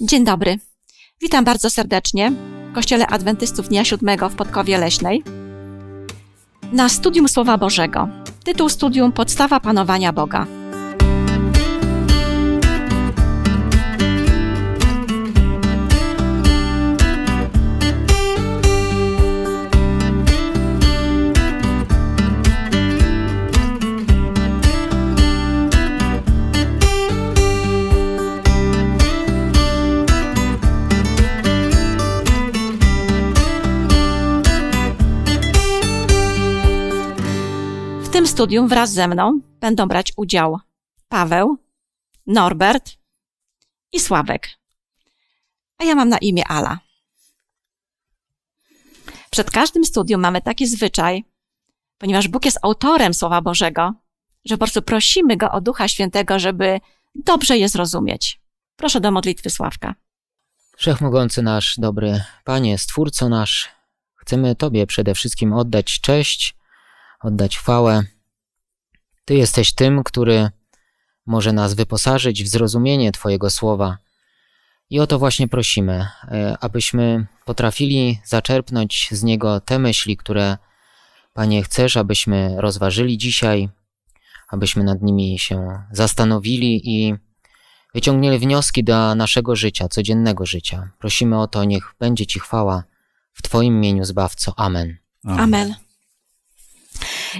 Dzień dobry. Witam bardzo serdecznie w Kościele Adwentystów Dnia Siódmego w Podkowie Leśnej na studium Słowa Bożego. Tytuł studium Podstawa Panowania Boga. studium wraz ze mną będą brać udział Paweł, Norbert i Sławek. A ja mam na imię Ala. Przed każdym studium mamy taki zwyczaj, ponieważ Bóg jest autorem Słowa Bożego, że po prostu prosimy Go o Ducha Świętego, żeby dobrze je zrozumieć. Proszę do modlitwy Sławka. Wszechmogący nasz, dobry Panie, Stwórco nasz, chcemy Tobie przede wszystkim oddać cześć, oddać chwałę ty jesteś tym, który może nas wyposażyć w zrozumienie Twojego słowa. I o to właśnie prosimy, e, abyśmy potrafili zaczerpnąć z niego te myśli, które Panie chcesz, abyśmy rozważyli dzisiaj, abyśmy nad nimi się zastanowili i wyciągnęli wnioski do naszego życia, codziennego życia. Prosimy o to, niech będzie Ci chwała w Twoim imieniu, Zbawco. Amen. Amen. Amen.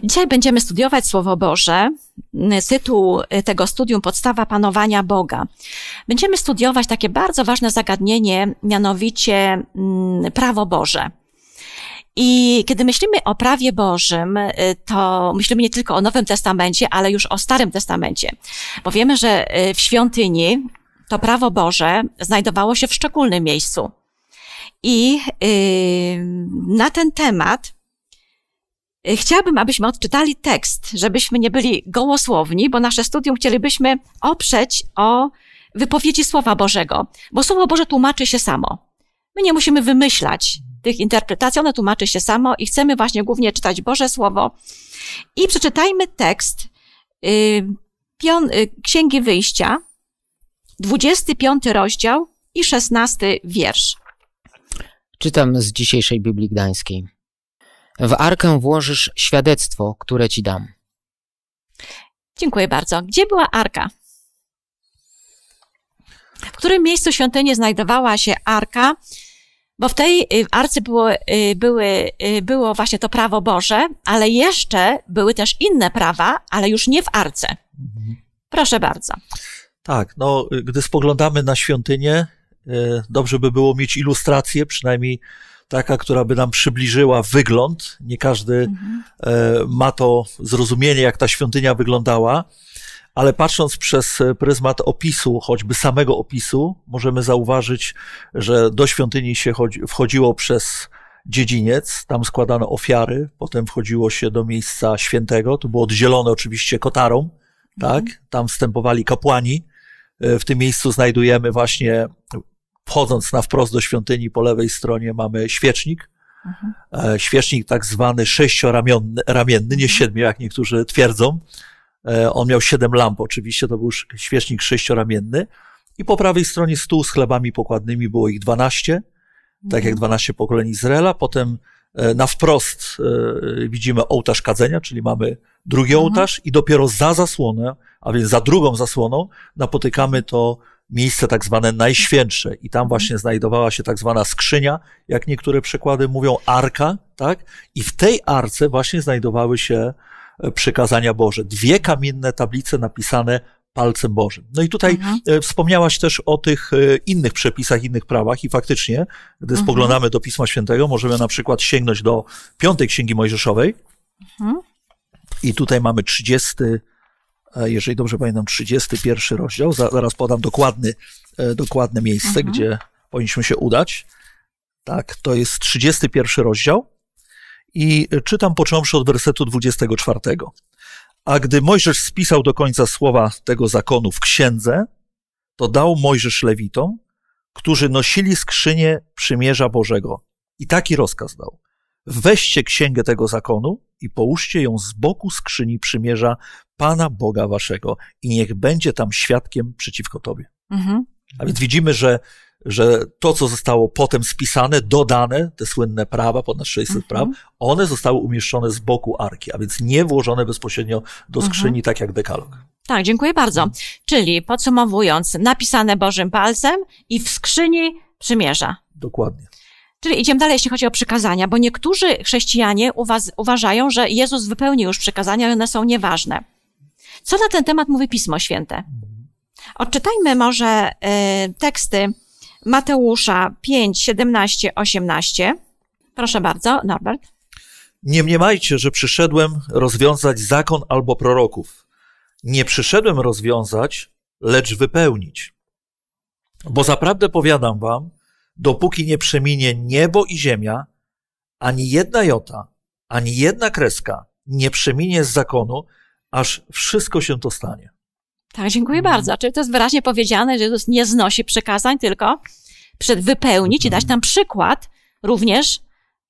Dzisiaj będziemy studiować Słowo Boże. Tytuł y, tego studium Podstawa Panowania Boga. Będziemy studiować takie bardzo ważne zagadnienie, mianowicie mm, prawo Boże. I kiedy myślimy o prawie Bożym, y, to myślimy nie tylko o Nowym Testamencie, ale już o Starym Testamencie. Bo wiemy, że y, w świątyni to prawo Boże znajdowało się w szczególnym miejscu. I na ten temat Y, chciałabym, abyśmy odczytali tekst, żebyśmy nie byli gołosłowni, bo nasze studium chcielibyśmy oprzeć o wypowiedzi Słowa Bożego, bo Słowo Boże tłumaczy się samo. My nie musimy wymyślać tych interpretacji, one tłumaczy się samo i chcemy właśnie głównie czytać Boże Słowo. I przeczytajmy tekst y, y, Księgi Wyjścia, 25 rozdział i 16 wiersz. Czytam z dzisiejszej Biblii Gdańskiej. W arkę włożysz świadectwo, które ci dam. Dziękuję bardzo. Gdzie była arka? W którym miejscu świątyni znajdowała się arka? Bo w tej y, arce było, y, były, y, było właśnie to prawo Boże, ale jeszcze były też inne prawa, ale już nie w arce. Proszę bardzo. Tak, no, gdy spoglądamy na świątynię, dobrze by było mieć ilustrację, przynajmniej taka, która by nam przybliżyła wygląd. Nie każdy mhm. E, ma to zrozumienie, jak ta świątynia wyglądała, ale patrząc przez pryzmat opisu, choćby samego opisu, możemy zauważyć, że do świątyni się wchodziło przez dziedziniec, tam składano ofiary, potem wchodziło się do miejsca świętego, to było oddzielone oczywiście kotarą, tak? Mhm. Tam wstępowali kapłani. E, w tym miejscu znajdujemy właśnie wchodząc na wprost do świątyni po lewej stronie mamy świecznik, mhm. E, świecznik tak zwany sześcioramienny, ramienny, nie mhm. siedmiu, jak niektórzy twierdzą. E, on miał siedem lamp, oczywiście to był świecznik sześcioramienny. I po prawej stronie stół z chlebami pokładnymi było ich dwanaście, mhm. tak jak mhm. dwanaście pokoleń Izraela. Potem e, na wprost widzimy ołtarz kadzenia, czyli mamy drugi mhm. ołtarz i dopiero za zasłonę, a więc za drugą zasłoną napotykamy to miejsce tak zwane najświętsze i tam właśnie mhm. znajdowała się tak zwana skrzynia, jak niektóre przykłady mówią, arka, tak? I w tej arce właśnie znajdowały się e, przykazania Boże. Dwie kamienne tablice napisane palcem Bożym. No i tutaj mhm. E, wspomniałaś też o tych e, innych przepisach, innych prawach i faktycznie, gdy mhm. spoglądamy do Pisma Świętego, możemy na przykład sięgnąć do piątej Księgi Mojżeszowej mhm. i tutaj mamy 30 E, jeżeli dobrze pamiętam, 31 rozdział. Zaraz podam dokładny, e, dokładne miejsce, mhm. gdzie powinniśmy się udać. Tak, to jest 31 rozdział i czytam począwszy od wersetu 24. A gdy Mojżesz spisał do końca słowa tego zakonu w księdze, to dał Mojżesz Lewitom, którzy nosili skrzynię przymierza Bożego. I taki rozkaz dał. Weźcie księgę tego zakonu i połóżcie ją z boku skrzyni przymierza Pana Boga waszego i niech będzie tam świadkiem przeciwko tobie. Mhm. A więc widzimy, że, że to, co zostało potem spisane, dodane, te słynne prawa, ponad 600 mhm. praw, one zostały umieszczone z boku arki, a więc nie włożone bezpośrednio do mhm. skrzyni, mhm. tak jak dekalog. Tak, dziękuję bardzo. Czyli podsumowując, napisane Bożym palcem i w skrzyni przymierza. Dokładnie. Czyli idziemy dalej, jeśli chodzi o przykazania, bo niektórzy chrześcijanie uważają, że Jezus wypełnił już przykazania i one są nieważne. Co na ten temat mówi Pismo Święte? Odczytajmy może y, teksty Mateusza 5, 17, 18. Proszę bardzo, Norbert. Nie mniemajcie, że przyszedłem rozwiązać zakon albo proroków. Nie przyszedłem rozwiązać, lecz wypełnić. Bo zaprawdę powiadam wam, dopóki nie przeminie niebo i ziemia, ani jedna jota, ani jedna kreska nie przeminie z zakonu, aż wszystko się to stanie. Tak, dziękuję hmm. bardzo. Czyli to jest wyraźnie powiedziane, że Jezus nie znosi przekazań, tylko przed wypełnić i dać mhm. nam przykład również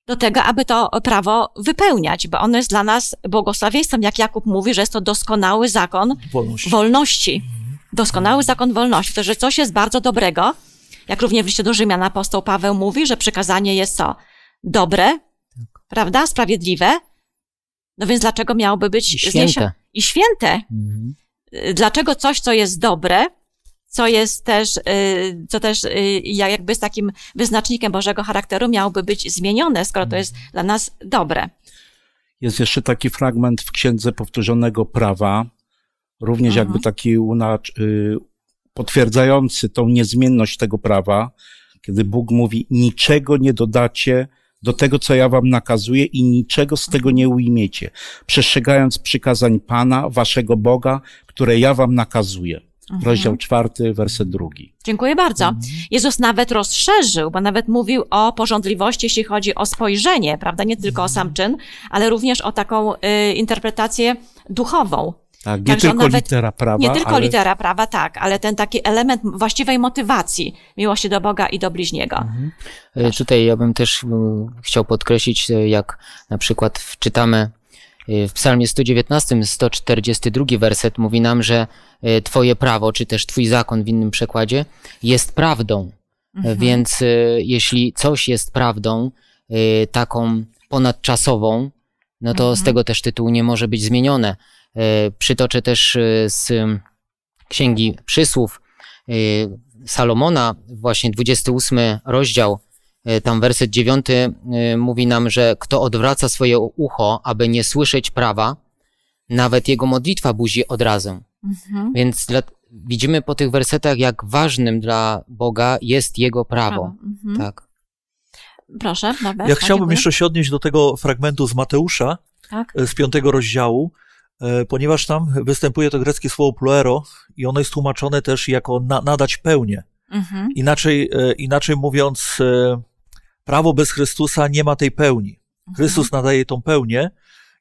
do tego, aby to prawo wypełniać, bo ono jest dla nas błogosławieństwem, jak Jakub mówi, że jest to doskonały zakon wolności. wolności. Mhm. Doskonały zakon wolności, to że coś jest bardzo dobrego, jak również w liście do Rzymian apostoł Paweł mówi, że przekazanie jest to Dobre, tak. prawda? Sprawiedliwe. No więc dlaczego miałoby być święte? i święte. Mhm. Y, dlaczego coś, co jest dobre, co jest też, y, co też y, jakby z takim wyznacznikiem Bożego charakteru miałoby być zmienione, skoro to mhm. jest dla nas dobre. Jest jeszcze taki fragment w Księdze Powtórzonego Prawa, również jakby taki potwierdzający tą niezmienność tego prawa, kiedy Bóg mówi, niczego nie dodacie do tego, co ja wam nakazuję i niczego z tego nie ujmiecie, przestrzegając przykazań Pana, waszego Boga, które ja wam nakazuję. Mhm. Rozdział czwarty, werset drugi. Dziękuję bardzo. Mhm. Jezus nawet rozszerzył, bo nawet mówił o porządliwości, jeśli chodzi o spojrzenie, prawda? Nie tylko mhm. o sam czyn, ale również o taką y, interpretację duchową tak, nie tylko nawet, litera prawa. Nie tylko ale... litera prawa, tak, ale ten taki element właściwej motywacji, miłości do Boga i do bliźniego. Mhm. E, tak. Tutaj ja bym też e, chciał podkreślić, e, jak na przykład czytamy w Psalmie 119, 142 werset mówi nam, że Twoje prawo, czy też Twój zakon w innym przekładzie, jest prawdą. Mhm. Więc jeśli coś jest prawdą, taką ponadczasową, no to mhm. z tego też tytułu nie może być zmienione. E, przytoczę też e, z mm, Księgi Przysłów e, Salomona, właśnie 28 rozdział, tam werset 9 mówi nam, że kto odwraca swoje ucho, aby nie słyszeć prawa, nawet jego modlitwa buzi od Mhm. Więc dla, widzimy po tych wersetach, jak ważnym dla Boga jest jego prawo. Mhm. Tak. Proszę, Norbert, Ja chciałbym jeszcze się odnieść do tego fragmentu z Mateusza, tak? z piątego rozdziału, E, ponieważ tam występuje to greckie słowo pluero i ono jest tłumaczone też jako na, nadać pełnię. Mhm. Inaczej, e, inaczej mówiąc, e, prawo bez Chrystusa nie ma tej pełni. Mhm. Chrystus mhm. nadaje tą pełnię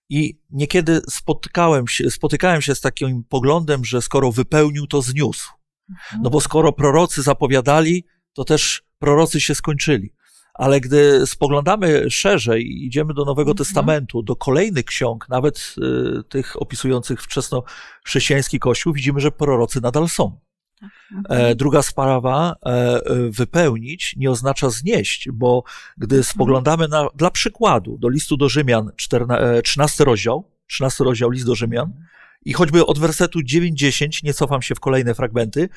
i niekiedy spotykałem się, spotykałem się z takim poglądem, że skoro wypełnił, to zniósł. Mhm. No bo skoro prorocy zapowiadali, to też prorocy się skończyli ale gdy spoglądamy szerzej i idziemy do Nowego mhm. Testamentu, do kolejnych ksiąg, nawet y, tych opisujących wczesno chrześcijański Kościół, widzimy, że prorocy nadal są. Tak, e, mhm. druga sprawa, e, wypełnić nie oznacza znieść, bo gdy mhm. spoglądamy na, dla przykładu do listu do Rzymian, 13 e, rozdział, 13 rozdział list do Rzymian, i choćby od wersetu 9-10, nie cofam się w kolejne fragmenty,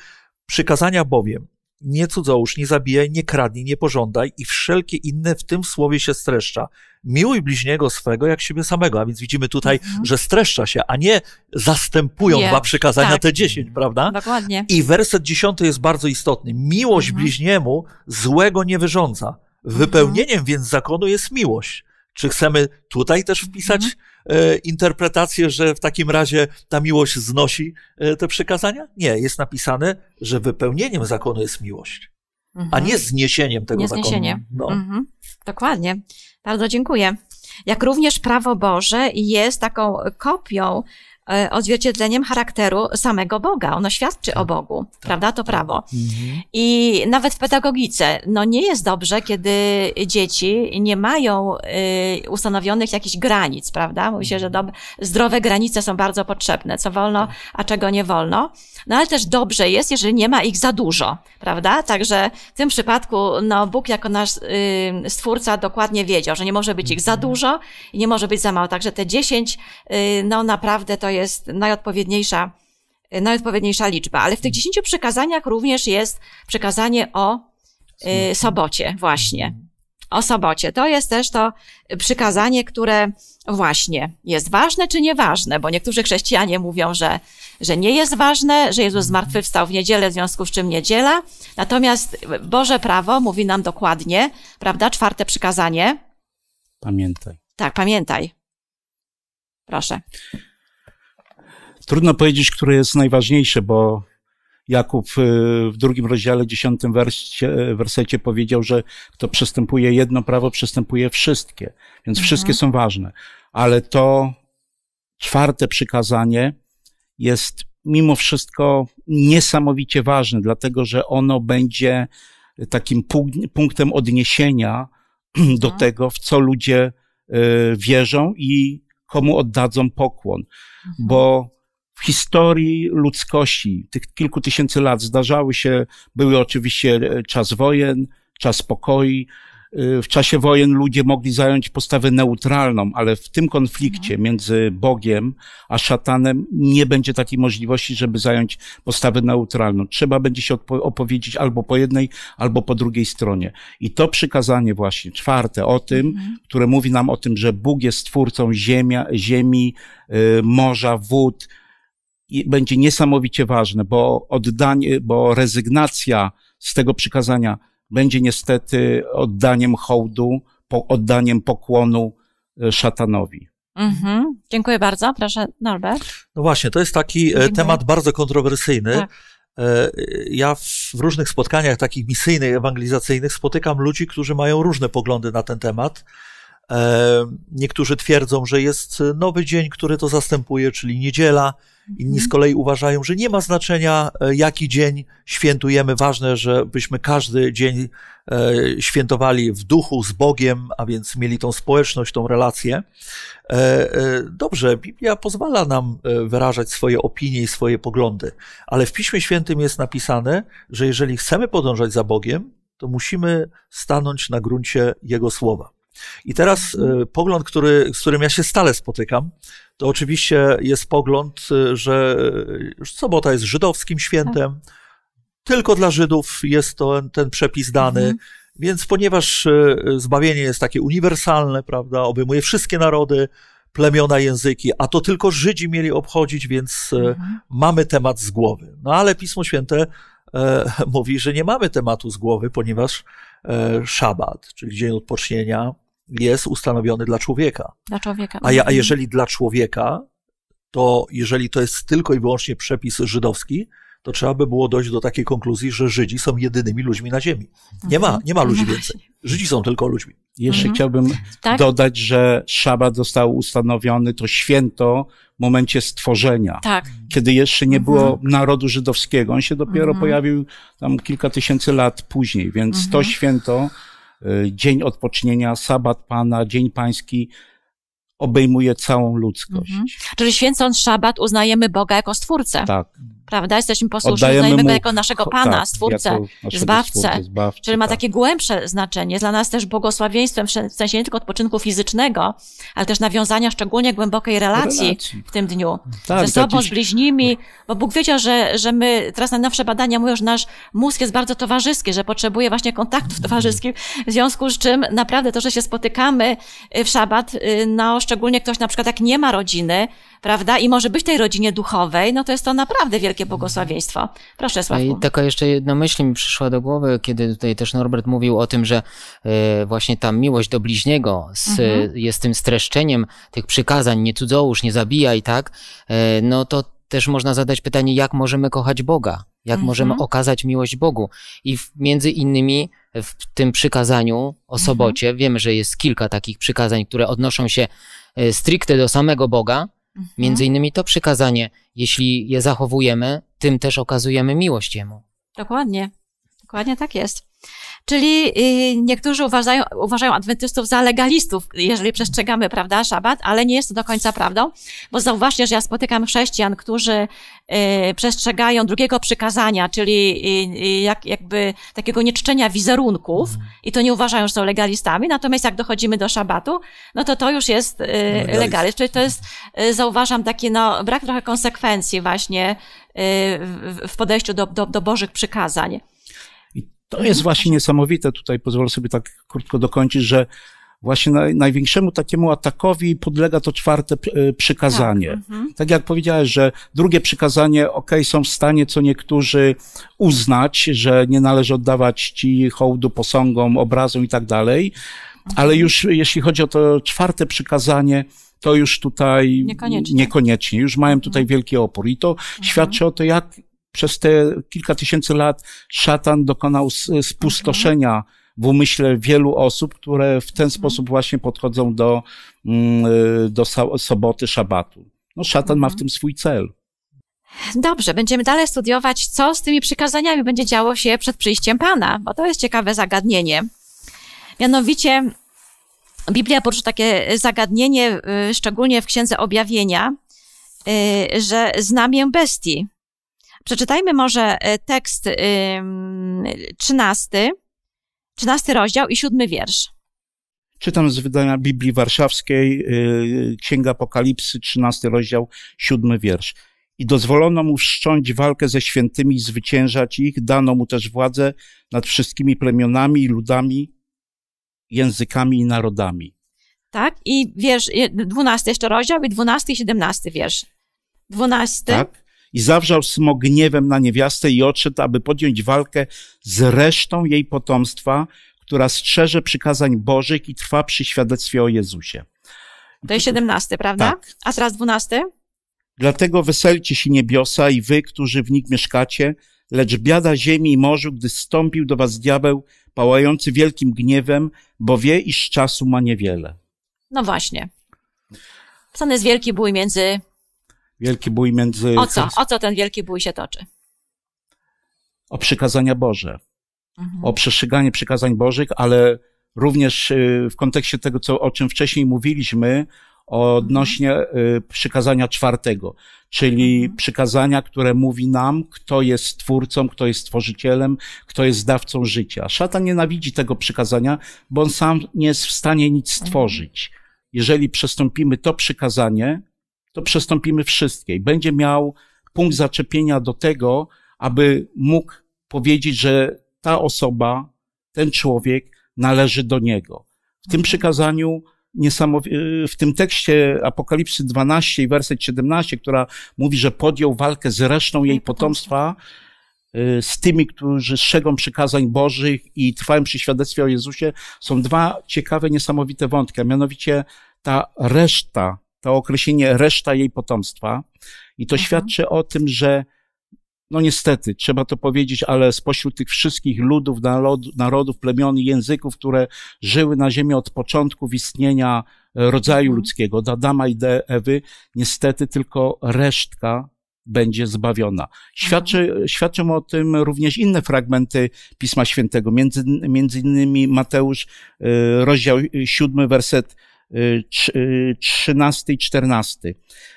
przykazania bowiem nie cudzołóż, nie zabijaj, nie kradnij, nie pożądaj i wszelkie inne w tym słowie się streszcza. Miłuj bliźniego swego jak siebie samego, a więc widzimy tutaj, mhm. że streszcza się, a nie zastępują Je, dwa przykazania tak. te dziesięć, prawda? Dokładnie. I werset dziesiąty jest bardzo istotny. Miłość mhm. bliźniemu złego nie wyrządza. Mhm. Wypełnieniem mhm. więc zakonu jest miłość. Czy chcemy tutaj też wpisać mhm. E, interpretację, że w takim razie ta miłość znosi e, te przykazania? Nie, jest napisane, że wypełnieniem zakonu jest miłość, mhm. a nie zniesieniem tego nie zniesienie. zakonu. No. Mhm. Dokładnie. Bardzo dziękuję. Jak również prawo Boże jest taką kopią E, odzwierciedleniem charakteru samego Boga. Ono świadczy tak, o Bogu, tak, prawda? To tak. prawo. Mhm. I nawet w pedagogice, no nie jest dobrze, kiedy dzieci nie mają y, ustanowionych jakichś granic, prawda? Mówi się, że dob- zdrowe granice są bardzo potrzebne, co wolno, a czego nie wolno. No ale też dobrze jest, jeżeli nie ma ich za dużo, prawda? Także w tym przypadku, no Bóg jako nasz y, stwórca dokładnie wiedział, że nie może być ich za dużo i nie może być za mało. Także te dziesięć, y, no naprawdę to jest jest najodpowiedniejsza, e, najodpowiedniejsza liczba. Ale w tych dziesięciu przekazaniach również jest przekazanie o y, sobocie, właśnie. O sobocie. To jest też to przykazanie, które właśnie jest ważne czy nieważne, bo niektórzy chrześcijanie mówią, że, że nie jest ważne, że Jezus mhm. zmartwychwstał w niedzielę, w związku z czym niedziela. Natomiast Boże Prawo mówi nam dokładnie, prawda, czwarte przykazanie. Pamiętaj. Tak, pamiętaj. Proszę. Trudno powiedzieć, które jest najważniejsze, bo Jakub y, w drugim rozdziale, dziesiątym wersie, wersecie powiedział, że kto przestępuje jedno prawo, przestępuje wszystkie. Więc mhm. wszystkie są ważne. Ale to czwarte przykazanie jest mimo wszystko niesamowicie ważne, dlatego że ono będzie takim punktem odniesienia do mhm. tego, w co ludzie y, wierzą i komu oddadzą pokłon. Mhm. Bo w historii ludzkości tych kilku tysięcy lat zdarzały się, były oczywiście e, czas wojen, czas pokoi. E, w czasie wojen ludzie mogli zająć postawę neutralną, ale w tym konflikcie mhm. między Bogiem a szatanem nie będzie takiej możliwości, żeby zająć postawę neutralną. Trzeba będzie się opowiedzieć albo po jednej, albo po drugiej stronie. I to przykazanie właśnie czwarte o tym, mhm. które mówi nam o tym, że Bóg jest twórcą ziemia, ziemi, e, morza, wód, będzie niesamowicie ważne, bo oddanie, bo rezygnacja z tego przykazania będzie niestety oddaniem hołdu, oddaniem pokłonu e, szatanowi. Mhm. Dziękuję bardzo. Proszę, Norbert. No właśnie, to jest taki e, Dziękuję. temat bardzo kontrowersyjny. Tak. E, ja w różnych spotkaniach takich misyjnych, ewangelizacyjnych spotykam ludzi, którzy mają różne poglądy na ten temat. Niektórzy twierdzą, że jest nowy dzień, który to zastępuje, czyli niedziela. Mhm. Inni z kolei uważają, że nie ma znaczenia, e, jaki dzień świętujemy. Ważne, żebyśmy każdy dzień e, świętowali w duchu z Bogiem, a więc mieli tą społeczność, tą relację. E, dobrze, Biblia pozwala nam wyrażać swoje opinie i swoje poglądy, ale w Piśmie Świętym jest napisane, że jeżeli chcemy podążać za Bogiem, to musimy stanąć na gruncie Jego słowa. I teraz y, pogląd, który, z którym ja się stale spotykam, to oczywiście jest pogląd, y, y, że sobota jest żydowskim świętem, tak. tylko dla Żydów jest to ten przepis dany. Mhm. Więc ponieważ zbawienie jest takie uniwersalne, prawda, obejmuje wszystkie narody, plemiona, języki, a to tylko Żydzi mieli obchodzić, więc mhm. mamy temat z głowy. No ale Pismo Święte e, mówi, że nie mamy tematu z głowy, ponieważ e, szabat, czyli dzień odpocznienia, jest ustanowiony dla człowieka. Dla człowieka. A, ja, a mhm. jeżeli dla człowieka, to jeżeli to jest tylko i wyłącznie przepis żydowski, to trzeba by było dojść do takiej konkluzji, że Żydzi są jedynymi ludźmi na ziemi. Nie ma, mhm. nie ma ludzi no więcej. Żydzi są tylko ludźmi. Jeszcze mhm. chciałbym tak? dodać, że szabat został ustanowiony, to święto w momencie stworzenia. Tak. Kiedy jeszcze nie było mhm. narodu żydowskiego. On się dopiero mhm. pojawił tam kilka tysięcy lat później, więc to mhm. święto Y, dzień odpocznienia, sabat Pana, dzień Pański obejmuje całą ludzkość. Mhm. Czyli święcąc szabat uznajemy Boga jako Stwórcę. Tak prawda? Jesteśmy posłuszni, uznajemy go jako naszego Pana, tak, Stwórcę, naszego Zbawcę, Stwórcy, Zbawcy, czyli ma tak. takie głębsze znaczenie. dla nas też błogosławieństwem, w sensie nie tylko odpoczynku fizycznego, ale też nawiązania szczególnie głębokiej relacji, relacji. w tym dniu. Tak, Ze sobą, dziś... z bliźnimi, bo Bóg wiedział, że, że my, teraz najnowsze badania mówią, że nasz mózg jest bardzo towarzyski, że potrzebuje właśnie kontaktów mhm. towarzyskich, w związku z czym naprawdę to, że się spotykamy y, w szabat, y, no szczególnie ktoś na przykład jak nie ma rodziny, prawda? I może być tej rodzinie duchowej, no to jest to naprawdę wielkie błogosławieństwo. Proszę, no Sławku. I taka jeszcze jedna myśl mi przyszła do głowy, kiedy tutaj też Norbert mówił o tym, że e, właśnie ta miłość do bliźniego z, mhm. jest tym streszczeniem tych przykazań, nie cudzołóż, nie zabijaj, tak? E, no to też można zadać pytanie, jak możemy kochać Boga? Jak mhm. możemy okazać miłość Bogu? I w, między innymi w tym przykazaniu o mhm. sobocie, mhm. wiemy, że jest kilka takich przykazań, które odnoszą się e, stricte do samego Boga, Mhm. Między innymi to przykazanie, jeśli je zachowujemy, tym też okazujemy miłość Jemu. Dokładnie, dokładnie tak jest. Czyli y, niektórzy uważają, uważają adwentystów za legalistów, jeżeli przestrzegamy, prawda, szabat, ale nie jest to do końca prawdą, bo zauważcie, że ja spotykam chrześcijan, którzy y, przestrzegają drugiego przykazania, czyli y, jak, jakby takiego nieczczenia wizerunków mhm. i to nie uważają, że są legalistami, natomiast jak dochodzimy do szabatu, no to to już jest legalist, czyli to jest, zauważam taki no, brak trochę konsekwencji właśnie w podejściu do, do, do Bożych przykazań. To jest właśnie mhm. niesamowite. Tutaj pozwolę sobie tak krótko dokończyć, że właśnie naj, największemu takiemu atakowi podlega to czwarte y, przykazanie. Tak, mhm. tak jak powiedziałeś, że drugie przykazanie, ok, są w stanie co niektórzy uznać, że nie należy oddawać ci hołdu posągom, obrazom i tak dalej, ale mhm. już jeśli chodzi o to czwarte przykazanie, to już tutaj niekoniecznie, niekoniecznie. już mają tutaj mhm. wielki opór. I to świadczy o to, jak przez te kilka tysięcy lat szatan dokonał spustoszenia w umyśle wielu osób, które w ten mhm. sposób właśnie podchodzą do, mm, y, do soboty, szabatu. No, szatan ma w mhm. tym swój cel. Dobrze, będziemy dalej studiować, co z tymi przykazaniami będzie działo się przed przyjściem Pana, bo to jest ciekawe zagadnienie. Mianowicie Biblia porusza takie zagadnienie, y, szczególnie w Księdze Objawienia, y, że znamię bestii Przeczytajmy może e, tekst trzynasty, trzynasty rozdział i siódmy wiersz. Czytam z wydania Biblii Warszawskiej, y, Księga Apokalipsy, trzynasty rozdział, siódmy wiersz. I dozwolono mu wszcząć walkę ze świętymi i zwyciężać ich, dano mu też władzę nad wszystkimi plemionami, ludami, językami i narodami. Tak, i wiersz, dwunasty jeszcze rozdział i dwunasty i siedemnasty wiersz. Dwunasty. Tak i zawrzał smogniewem na niewiastę i odszedł, aby podjąć walkę z resztą jej potomstwa, która strzeże przykazań Bożych i trwa przy świadectwie o Jezusie. To jest 17, prawda? Tak. A teraz 12? Dlatego weselcie się niebiosa i wy, którzy w nich mieszkacie, lecz biada ziemi i morzu, gdy stąpił do was diabeł, pałający wielkim gniewem, bo wie, iż czasu ma niewiele. No właśnie. Stan jest wielki bój między Wielki bój między. O co? O co ten wielki bój się toczy? O przykazania Boże. Mhm. O przestrzeganie przykazań Bożych, ale również y, w kontekście tego, co, o czym wcześniej mówiliśmy, odnośnie y, przykazania czwartego, czyli mhm. przykazania, które mówi nam, kto jest twórcą, kto jest tworzycielem, kto jest dawcą życia. Szatan nienawidzi tego przykazania, bo on sam nie jest w stanie nic mhm. stworzyć. Jeżeli przestąpimy to przykazanie, to przestąpimy wszystkie. I będzie miał punkt zaczepienia do tego, aby mógł powiedzieć, że ta osoba, ten człowiek należy do niego. W tym mhm. przykazaniu y, w tym tekście Apokalipsy 12 i werset 17, która mówi, że podjął walkę z resztą jej tak, potomstwa, y, z tymi, którzy strzegą przykazań Bożych i trwają przy świadectwie o Jezusie, są dwa ciekawe, niesamowite wątki, a mianowicie ta reszta to określenie reszta jej potomstwa. I to mhm. świadczy o tym, że no niestety, trzeba to powiedzieć, ale spośród tych wszystkich ludów, narodów, plemion i języków, które żyły na Ziemi od początku istnienia rodzaju mhm. ludzkiego, od Adama i Ewy, niestety tylko resztka będzie zbawiona. Świadczy, mhm. świadczą o tym również inne fragmenty Pisma Świętego, między, między innymi Mateusz, y, rozdział 7, werset 13 y, y, i 14.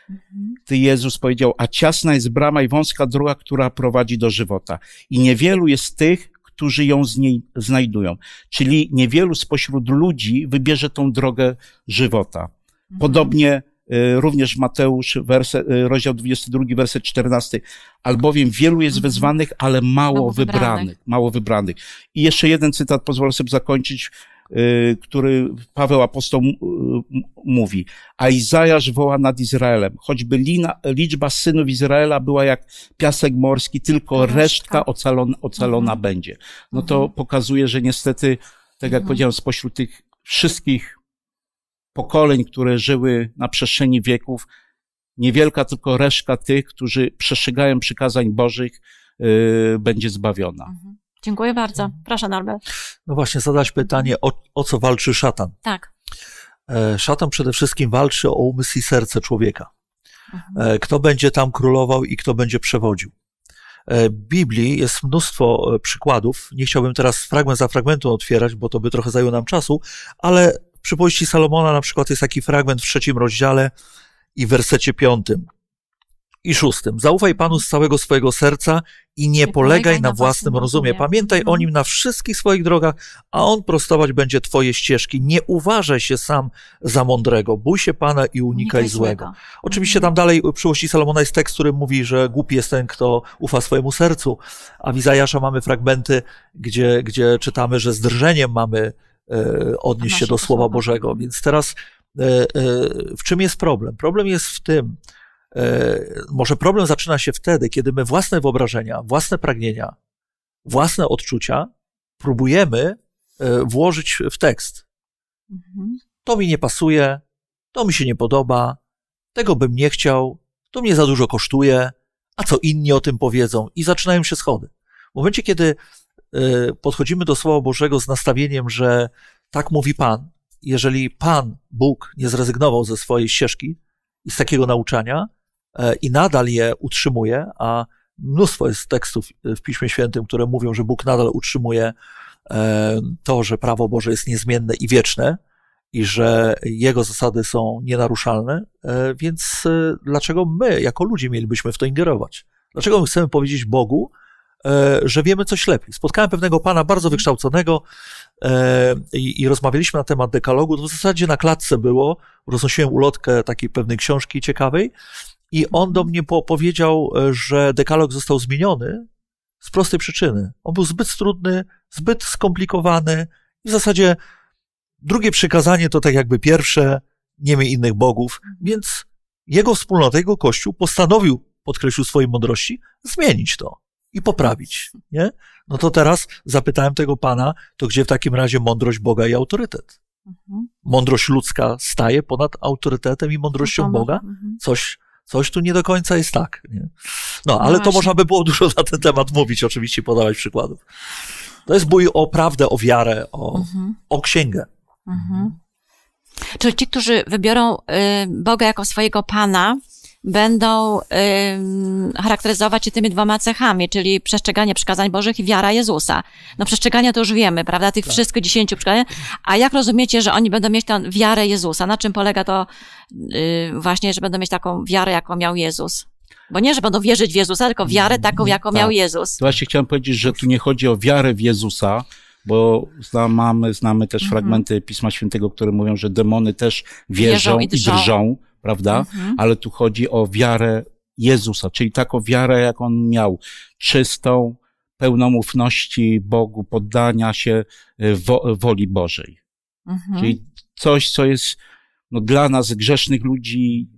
Mhm. Ty Jezus powiedział, a ciasna jest brama i wąska droga, która prowadzi do żywota. I niewielu jest tych, którzy ją z niej znajdują. Czyli niewielu spośród ludzi wybierze tą drogę żywota. Mhm. Podobnie y, również Mateusz, werset, rozdział 22, werset 14. Albowiem wielu jest mhm. wezwanych, ale mało, mało wybranych. wybranych. Mało wybranych. I jeszcze jeden cytat, pozwolę sobie zakończyć. Y, który Paweł Apostoł y, mówi. A Izajasz woła nad Izraelem. Choćby lina, liczba synów Izraela była jak piasek morski, tylko resztka, resztka ocalona, ocalona mhm. będzie. No to mhm. pokazuje, że niestety, tak jak mhm. powiedziałem, spośród tych wszystkich pokoleń, które żyły na przestrzeni wieków, niewielka tylko reszka tych, którzy przestrzegają przykazań Bożych, yy, będzie zbawiona. Mhm. Dziękuję bardzo. Proszę Norbert. No właśnie, zadać pytanie, o, o co walczy szatan? Tak. E, szatan przede wszystkim walczy o umysł i serce człowieka. Mhm. E, kto będzie tam królował i kto będzie przewodził. E, Biblii jest mnóstwo przykładów. Nie chciałbym teraz fragment za fragmentem otwierać, bo to by trochę zajęło nam czasu, ale w powieści Salomona na przykład jest taki fragment w trzecim rozdziale i w wersecie piątym i szóstym. Zaufaj Panu z całego swojego serca i nie, polegaj, na, własnym rozumie. Pamiętaj o mhm. nim na wszystkich swoich drogach, a on prostować będzie twoje ścieżki. Nie uważaj się sam za mądrego. Bój się Pana i unikaj, złego. Oczywiście mhm. tam dalej przyłości Salomona jest tekst, który mówi, że głupi jest ten, kto ufa swojemu sercu. A w Izajasza mamy fragmenty, gdzie, gdzie czytamy, że z drżeniem mamy e, odnieść się do Słowa Bożego. Więc teraz e, e, w czym jest problem? Problem jest w tym, E, może problem zaczyna się wtedy, kiedy my własne wyobrażenia, własne pragnienia, własne odczucia próbujemy e, włożyć w tekst. Mhm. To mi nie pasuje, to mi się nie podoba, tego bym nie chciał, to mnie za dużo kosztuje, a co inni o tym powiedzą, i zaczynają się schody. W momencie, kiedy e, podchodzimy do Słowa Bożego z nastawieniem, że tak mówi Pan, jeżeli Pan, Bóg, nie zrezygnował ze swojej ścieżki i z takiego nauczania, E, i nadal je utrzymuje, a mnóstwo jest tekstów e, w Piśmie Świętym, które mówią, że Bóg nadal utrzymuje e, to, że prawo Boże jest niezmienne i wieczne i że jego zasady są nienaruszalne, więc dlaczego my, jako ludzie, mielibyśmy w to ingerować? Dlaczego my chcemy powiedzieć Bogu, że wiemy coś lepiej? Spotkałem pewnego pana bardzo wykształconego i, i rozmawialiśmy na temat dekalogu. To w zasadzie na klatce było. Roznosiłem ulotkę takiej pewnej książki ciekawej i on do mnie powiedział, e, że dekalog został zmieniony z prostej przyczyny. On był zbyt trudny, zbyt skomplikowany w zasadzie drugie przykazanie to tak jakby pierwsze, nie miej innych bogów, więc jego wspólnota, jego kościół postanowił, podkreślił swojej mądrości, zmienić to i poprawić, nie? No to teraz zapytałem tego pana, to gdzie w takim razie mądrość Boga i autorytet? Mhm. Mądrość ludzka staje ponad autorytetem i mądrością no no, Boga? Mhm. Coś Coś tu nie do końca jest tak. Nie? No, ale no to można by było dużo na ten temat mówić, oczywiście podawać przykładów. To jest bój o prawdę, o wiarę, o, mhm. o księgę. Mhm. Czyli ci, którzy wybiorą y, Boga jako swojego Pana, będą ym, charakteryzować się tymi dwoma cechami, czyli przestrzeganie przykazań Bożych i wiara Jezusa. No przestrzeganie to już wiemy, prawda, tych tak. wszystkich dziesięciu przykazań. A jak rozumiecie, że oni będą mieć tę wiarę Jezusa? Na czym polega to y, właśnie, że będą mieć taką wiarę, jaką miał Jezus? Bo nie, że będą wierzyć w Jezusa, tylko wiarę taką, jaką tak. miał Jezus. Właśnie chciałem powiedzieć, że tu nie chodzi o wiarę w Jezusa, bo znamy, znamy też mhm. fragmenty Pisma Świętego, które mówią, że demony też wierzą, wierzą i drżą. I drżą prawda? Mhm. Ale tu chodzi o wiarę Jezusa, czyli taką wiarę, jak on miał, czystą, pełną ufności Bogu, poddania się y, wo woli Bożej. Mhm. Czyli coś, co jest no, dla nas, grzesznych ludzi,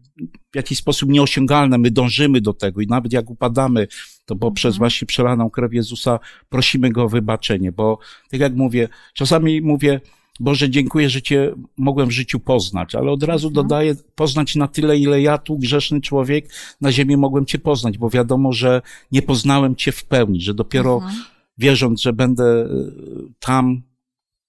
w jakiś sposób nieosiągalne. My dążymy do tego i nawet jak upadamy, to poprzez mhm. właśnie przelaną krew Jezusa prosimy Go o wybaczenie, bo tak jak mówię, czasami mówię, Boże, dziękuję, że Cię mogłem w życiu poznać, ale od razu mhm. dodaję, poznać na tyle, ile ja tu, grzeszny człowiek, na ziemi mogłem Cię poznać, bo wiadomo, że nie poznałem Cię w pełni, że dopiero Aha. Mhm. wierząc, że będę y, tam,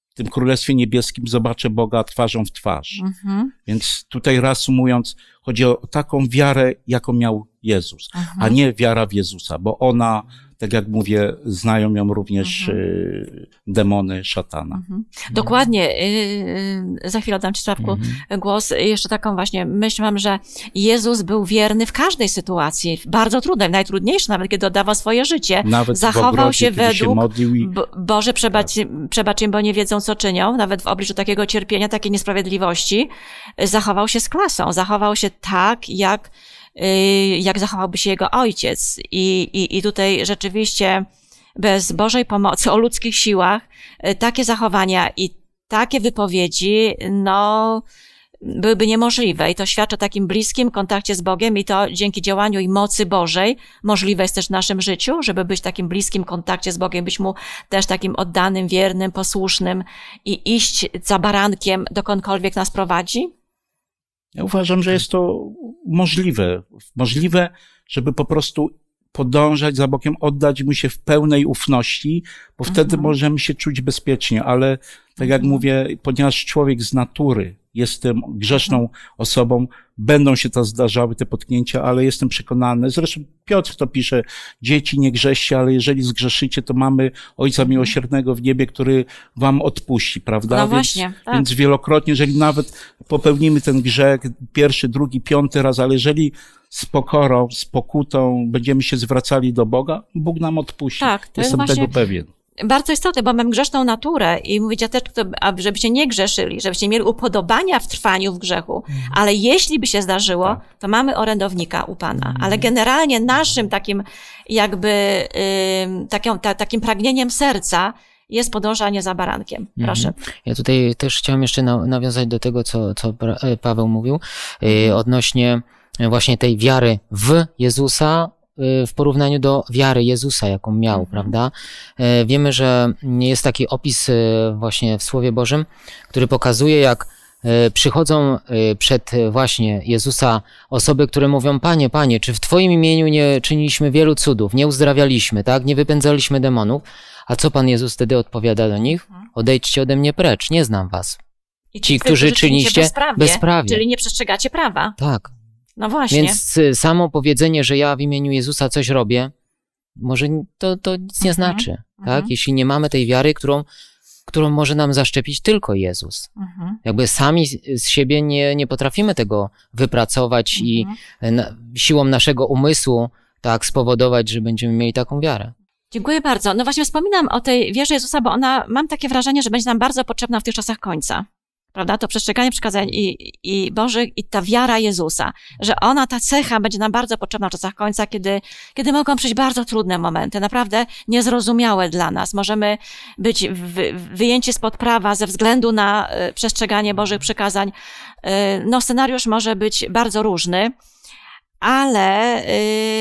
w tym Królestwie Niebieskim, zobaczę Boga twarzą w twarz. Aha. Mhm. Więc tutaj reasumując, chodzi o taką wiarę, jaką miał Jezus, a nie wiara w Jezusa, bo ona tak jak mówię, znają ją również mhm. Y, demony szatana. Mhm. Dokładnie. Y, y, za chwilę dam Ci, Sławku, mhm. głos. Jeszcze taką właśnie myśl mam, że Jezus był wierny w każdej sytuacji, bardzo trudnej, najtrudniejszej, nawet kiedy oddawał swoje życie. Nawet Zachował ogrodzie, się według się i... Boże, przebacz, tak. przebacz im, bo nie wiedzą, co czynią. Nawet w obliczu takiego cierpienia, takiej niesprawiedliwości, zachował się z klasą. Zachował się tak, jak Y, jak zachowałby się jego ojciec. I, i, i tutaj rzeczywiście bez Bożej pomocy, o ludzkich siłach, y, takie zachowania i takie wypowiedzi, no, byłyby niemożliwe. I to świadczy o takim bliskim kontakcie z Bogiem i to dzięki działaniu i mocy Bożej możliwe jest też w naszym życiu, żeby być w takim bliskim kontakcie z Bogiem, być Mu też takim oddanym, wiernym, posłusznym i iść za barankiem dokądkolwiek nas prowadzi. Ja uważam, że jest to możliwe. Możliwe, żeby po prostu podążać za bokiem, oddać mu się w pełnej ufności, bo wtedy mhm. możemy się czuć bezpiecznie, ale tak jak mhm. mówię, ponieważ człowiek z natury jestem grzeszną osobą, będą się to zdarzały, te potknięcia, ale jestem przekonany. Zresztą Piotr to pisze, dzieci nie grzeście, ale jeżeli zgrzeszycie, to mamy Ojca mhm. Miłosiernego w niebie, który wam odpuści, prawda? No więc, właśnie, tak. więc wielokrotnie, jeżeli nawet popełnimy ten grzech pierwszy, drugi, piąty raz, ale jeżeli z pokorą, z pokutą będziemy się zwracali do Boga, Bóg nam odpuści. Tak, to Jestem jest właśnie, tego pewien bardzo istotne, bo mam grzeszną naturę i mówić, ja też, się nie grzeszyli, żebyście mieli upodobania w trwaniu w grzechu, mhm. ale jeśli by się zdarzyło, tak. to mamy orędownika u Pana. Mhm. Ale generalnie naszym takim jakby, takim, ta, takim pragnieniem serca jest podążanie za barankiem. Mhm. Proszę. Ja tutaj też chciałem jeszcze nawiązać do tego, co, co e, Paweł mówił, e, odnośnie właśnie tej wiary w Jezusa Y, w porównaniu do wiary Jezusa, jaką miał, mhm. prawda? E, wiemy, że jest taki opis y, właśnie w Słowie Bożym, który pokazuje, jak y, przychodzą przed właśnie Jezusa osoby, które mówią: Panie, Panie, czy w Twoim imieniu nie czyniliśmy wielu cudów, nie uzdrawialiśmy, tak? Nie wypędzaliśmy demonów. A co Pan Jezus wtedy odpowiada do nich? Mhm. Odejdźcie ode mnie precz, nie znam Was. I ci, ci którzy, którzy czyniście bezprawie, bezprawie, czyli nie przestrzegacie prawa. Tak. No właśnie. Więc y, samo powiedzenie, że ja w imieniu Jezusa coś robię, może to, to nic nie mhm. znaczy, tak? mhm. tak? Jeśli nie mamy tej wiary, którą, którą może nam zaszczepić tylko Jezus. Mhm. Jakby sami z siebie nie, nie potrafimy tego wypracować i mhm. na, siłą naszego umysłu tak spowodować, że będziemy mieli taką wiarę. Dziękuję bardzo. No właśnie wspominam o tej wierze Jezusa, bo ona, mam takie wrażenie, że będzie nam bardzo potrzebna w tych czasach końca prawda? To przestrzeganie przykazań i, i Bożych i ta wiara Jezusa, że ona, ta cecha będzie nam bardzo potrzebna w czasach końca, kiedy, kiedy mogą przyjść bardzo trudne momenty, naprawdę niezrozumiałe dla nas. Możemy być w, wyjęci spod prawa ze względu na e, przestrzeganie Bożych przykazań. E, no, scenariusz może być bardzo różny, ale,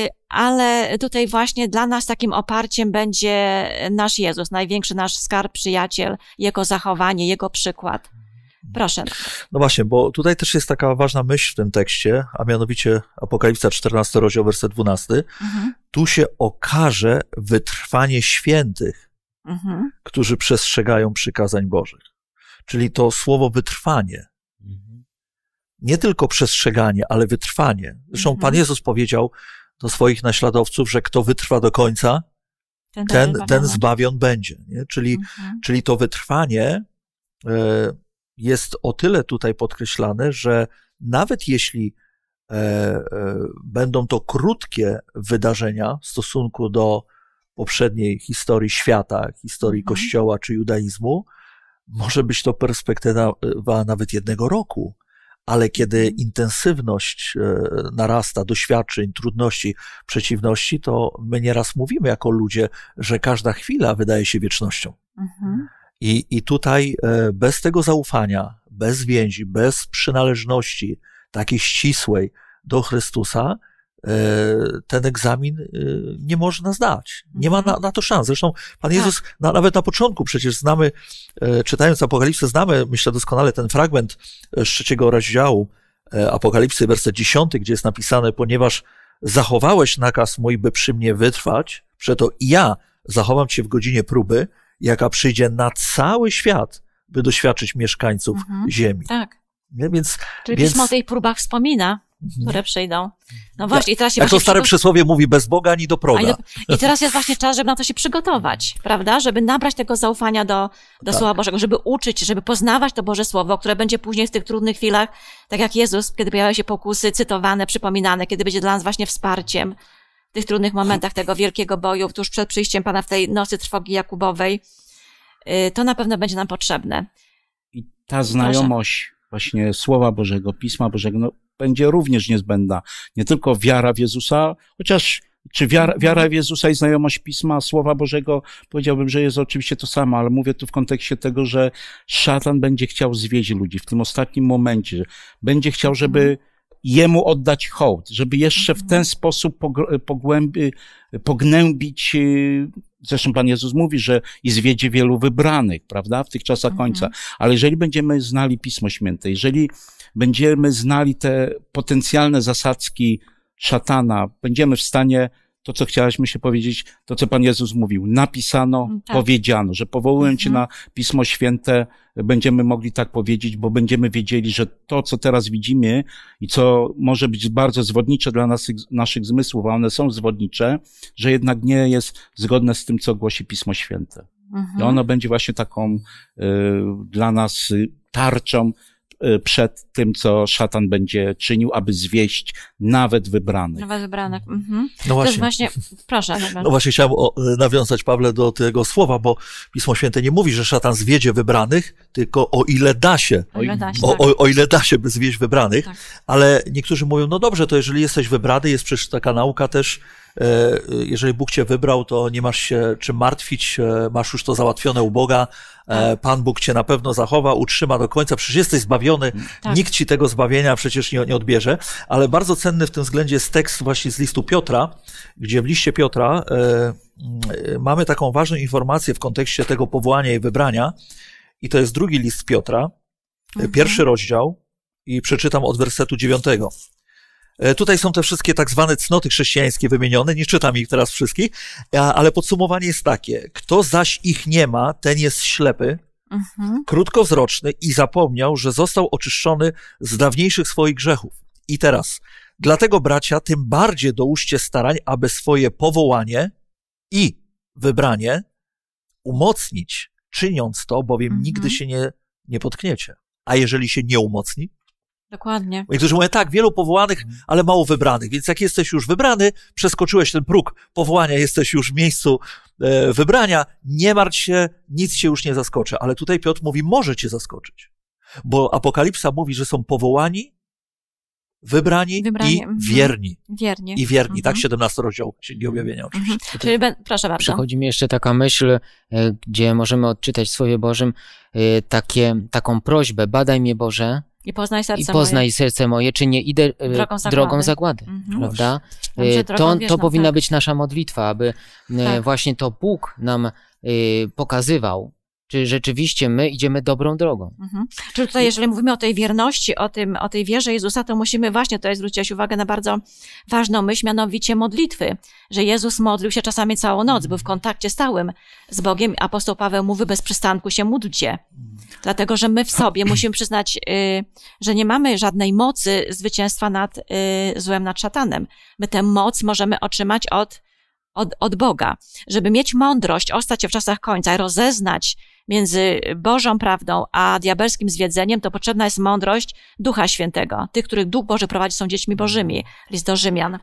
y, ale tutaj właśnie dla nas takim oparciem będzie nasz Jezus, największy nasz skarb, przyjaciel, Jego zachowanie, Jego przykład. Proszę. No właśnie, bo tutaj też jest taka ważna myśl w tym tekście, a mianowicie Apokalipsa 14, rozdział, werset 12. Mhm. Tu się okaże wytrwanie świętych, mhm. którzy przestrzegają przykazań Bożych. Czyli to słowo wytrwanie. Mhm. Nie tylko przestrzeganie, ale wytrwanie. Zresztą Pan mhm. Jezus powiedział do swoich naśladowców, że kto wytrwa do końca, ten, ten, ten zbawion będzie. Nie? Czyli, mhm. czyli to wytrwanie, e, jest o tyle tutaj podkreślane, że nawet jeśli e, e, będą to krótkie wydarzenia w stosunku do poprzedniej historii świata, historii mhm. Kościoła czy judaizmu, może być to perspektywa nawet jednego roku, ale kiedy mhm. intensywność e, narasta, doświadczeń, trudności, przeciwności, to my nieraz mówimy jako ludzie, że każda chwila wydaje się wiecznością. Mhm. I, i tutaj e, bez tego zaufania, bez więzi, bez przynależności takiej ścisłej do Chrystusa, e, ten egzamin e, nie można zdać. Nie ma na, mhm. na to szans. Zresztą Pan tak. Jezus tak. na, nawet na początku przecież znamy, czytając Apokalipsę, znamy, myślę doskonale, ten fragment z trzeciego rozdziału Apokalipsy, werset dziesiąty, gdzie jest napisane, ponieważ zachowałeś nakaz mój, by przy mnie wytrwać, przeto ja zachowam cię w godzinie próby, jaka przyjdzie na cały świat, by doświadczyć mieszkańców mhm. Ziemi. Tak. Nie? Więc, Czyli więc... Pismo o tych próbach wspomina, mhm. które przyjdą. No właśnie, ja, i teraz Jak to stare przygo... przysłowie mówi, bez Boga ani do proga. Ani do... I teraz jest właśnie czas, żeby na to się przygotować, prawda? Żeby nabrać tego zaufania do, do tak. Słowa Bożego, żeby uczyć, żeby poznawać to Boże Słowo, które będzie później w tych trudnych chwilach, tak jak Jezus, kiedy pojawiają się pokusy, cytowane, przypominane, kiedy będzie dla nas właśnie wsparciem, tych trudnych momentach tego wielkiego boju, tuż przed przyjściem Pana w tej nocy trwogi Jakubowej, y, to na pewno będzie nam potrzebne. I ta znajomość Proszę. właśnie Słowa Bożego, Pisma Bożego, no, będzie również niezbędna. Nie tylko wiara w Jezusa, chociaż czy wiara, wiara w Jezusa i znajomość Pisma, Słowa Bożego, powiedziałbym, że jest oczywiście to samo, ale mówię tu w kontekście tego, że szatan będzie chciał zwieść ludzi w tym ostatnim momencie. Będzie chciał, żeby mhm jemu oddać hołd, żeby jeszcze w ten sposób pogłębi, pognębić. Y, zresztą Pan Jezus mówi, że i zwiedzie wielu wybranych, prawda, w tych czasach mhm. końca. Ale jeżeli będziemy znali Pismo Święte, jeżeli będziemy znali te potencjalne zasadzki szatana, będziemy w stanie to, co chciałaś się powiedzieć, to, co Pan Jezus mówił. Napisano, mm, tak. powiedziano, że powołując się mhm. na Pismo Święte, będziemy mogli tak powiedzieć, bo będziemy wiedzieli, że to, co teraz widzimy i co może być bardzo zwodnicze dla naszych, naszych zmysłów, a one są zwodnicze, że jednak nie jest zgodne z tym, co głosi Pismo Święte. I mhm. ono będzie właśnie taką y, dla nas y, tarczą, Y, przed tym, co szatan będzie czynił, aby zwieść nawet wybranych. Nawet wybranych. Mm. Mhm. No właśnie. Też właśnie proszę. No właśnie chciałem o, nawiązać, Pawle, do tego słowa, bo Pismo Święte nie mówi, że szatan zwiedzie wybranych, tylko o ile da się. O ile da się, o, tak. o, o ile da się by zwieść wybranych. Tak. Ale niektórzy mówią, no dobrze, to jeżeli jesteś wybrany, jest przecież taka nauka też, E, jeżeli Bóg cię wybrał, to nie masz się czym martwić, e, masz już to załatwione u Boga, e, tak. Pan Bóg cię na pewno zachowa, utrzyma do końca, przecież jesteś zbawiony, tak. nikt ci tego zbawienia przecież nie, nie odbierze. Ale bardzo cenny w tym względzie jest tekst właśnie z listu Piotra, gdzie w liście Piotra mm, mamy taką ważną informację w kontekście tego powołania i wybrania. I to jest drugi list Piotra, mhm. pierwszy rozdział, i przeczytam od wersetu dziewiątego. E, tutaj są te wszystkie tak zwane cnoty chrześcijańskie wymienione, nie czytam ich teraz wszystkich, e, ale podsumowanie jest takie. Kto zaś ich nie ma, ten jest ślepy, mhm. krótkowzroczny i zapomniał, że został oczyszczony z dawniejszych swoich grzechów. I teraz, dlatego bracia, tym bardziej dołóżcie starań, aby swoje powołanie i wybranie umocnić, czyniąc to, bowiem mhm. nigdy się nie, nie potkniecie. A jeżeli się nie umocni, Dokładnie. Niektórzy mówią tak, wielu powołanych, ale mało wybranych. Więc jak jesteś już wybrany, przeskoczyłeś ten próg powołania, jesteś już w miejscu e, wybrania, nie martw się, nic cię już nie zaskoczy. Ale tutaj Piotr mówi, może cię zaskoczyć. Bo Apokalipsa mówi, że są powołani, wybrani, wybrani. i mhm. wierni. Wierni. I wierni, tak? mhm. tak? 17 rozdział Księgi Objawienia mhm. oczywiście. Mhm. Czyli ben, proszę bardzo. Przychodzi mi jeszcze taka myśl, e, gdzie możemy odczytać w Słowie Bożym e, takie, taką prośbę, badaj mnie Boże, i poznaj serce, I poznaj moje. serce moje, czy nie idę e, drogą zagłady, drogą zagłady mhm. prawda? E, drogą to, to powinna tak. być nasza modlitwa, aby e, tak. właśnie to Bóg nam pokazywał, czy rzeczywiście my idziemy dobrą drogą. Mhm. Czyli tutaj, jeżeli mówimy o tej wierności, o, tym, o tej wierze Jezusa, to musimy właśnie tutaj zwrócić uwagę na bardzo ważną myśl, mianowicie modlitwy, że Jezus modlił się czasami całą noc, był w mhm. kontakcie stałym z Bogiem. Apostoł Paweł mówi, bez przystanku się módlcie. Mhm. Dlatego, że my w sobie musimy przyznać, y, że nie mamy żadnej mocy zwycięstwa nad y, złem, nad szatanem. My tę moc możemy otrzymać od od, od Boga, żeby mieć mądrość, ostać się w czasach końca, rozeznać między Bożą prawdą a diabelskim zwiedzeniem, to potrzebna jest mądrość Ducha Świętego. Tych, których Duch Boży prowadzi, są dziećmi Bożymi. List do Rzymian.